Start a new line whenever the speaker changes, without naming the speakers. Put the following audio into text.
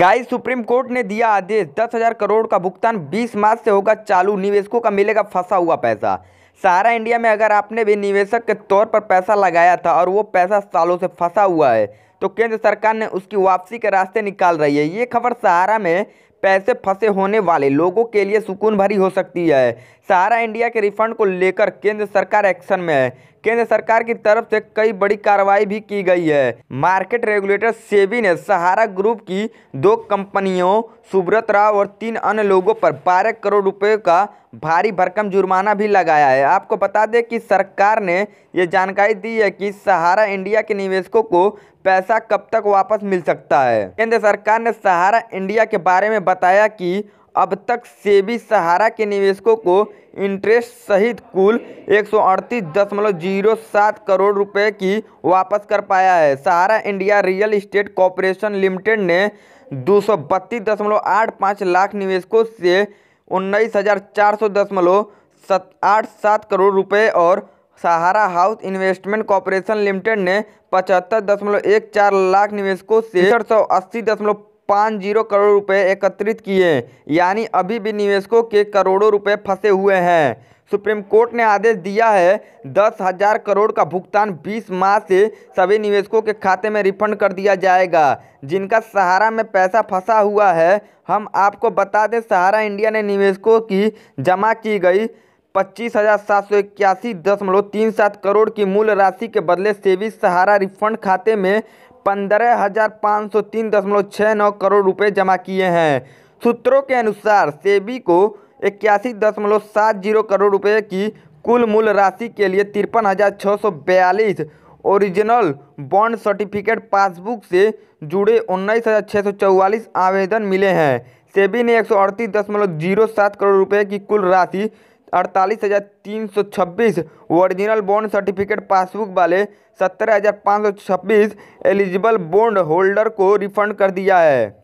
गाय supreme court ने दिया आदेश दस हजार करोड़ का भुगतान 20 मार्च से होगा चालू निवेशकों का मिलेगा फंसा हुआ पैसा सहारा इंडिया में अगर आपने भी निवेशक के तौर पर पैसा लगाया था और वो पैसा सालों से फंसा हुआ है तो केंद्र सरकार ने उसकी वापसी के रास्ते निकाल रही है ये खबर सहारा में पैसे फंसे होने वाले लोगों के लिए सुकून भरी हो सकती है सहारा इंडिया के रिफंड को लेकर केंद्र सरकार एक्शन में है केंद्र सरकार की तरफ से कई बड़ी कार्रवाई भी की गई है मार्केट रेगुलेटर सेबी ने सहारा ग्रुप की दो कंपनियों सुब्रत राव और तीन अन्य लोगों पर बारह करोड़ रुपए का भारी भरकम जुर्माना भी लगाया है आपको बता दें कि सरकार ने ये जानकारी दी है कि सहारा इंडिया के निवेशकों को पैसा कब तक वापस मिल सकता है केंद्र सरकार ने सहारा इंडिया के बारे में बताया कि अब तक सेबी सहारा के निवेशकों को इंटरेस्ट सहित कुल एक करोड़ रुपए की वापस कर पाया है Sahara India real estate corporation limited ने दो लाख निवेशकों से उन्नीस करोड़ रुपए और Sahara house investment corporation limited ने पचहत्तर दशमलव एक चार लाख निवेशकों से सौ अस्सी दशमलव पाँच जीरो करोड़ रुपए एकत्रित किए यानी अभी भी निवेशकों के करोड़ों रुपए फंसे हुए हैं सुप्रीम कोर्ट ने आदेश दिया है दस हजार करोड़ का भुगतान बीस माह से सभी निवेशकों के खाते में रिफंड कर दिया जाएगा जिनका सहारा में पैसा फंसा हुआ है हम आपको बता दें सहारा इंडिया ने निवेशकों की जमा की गई पच्चीस हजार सात सौ इक्यासी दशमलव तीन सात करोड़ की मूल राशि के बदले सेविस सहारा रिफंड खाते में पंद्रह हजार पाँच सौ तीन दशमलव छः नौ करोड़ रुपए जमा किए हैं सूत्रों के अनुसार सेबी को इक्यासी दशमलव सात जीरो करोड़ रुपए की कुल मूल राशि के लिए तिरपन हजार छः सौ बयालीस ओरिजिनल बॉन्ड सर्टिफिकेट पासबुक से जुड़े उन्नीस हजार छः सौ चौवालीस आवेदन मिले हैं सेबी ने एक सौ अड़तीस दशमलव जीरो सात करोड़ रुपए की कुल राशि अड़तालीस हज़ार तीन सौ छब्बीस ओरिजिनल बॉन्ड सर्टिफिकेट पासबुक वाले सत्रह हज़ार पाँच सौ छब्बीस एलिजिबल बॉन्ड होल्डर को रिफंड कर दिया है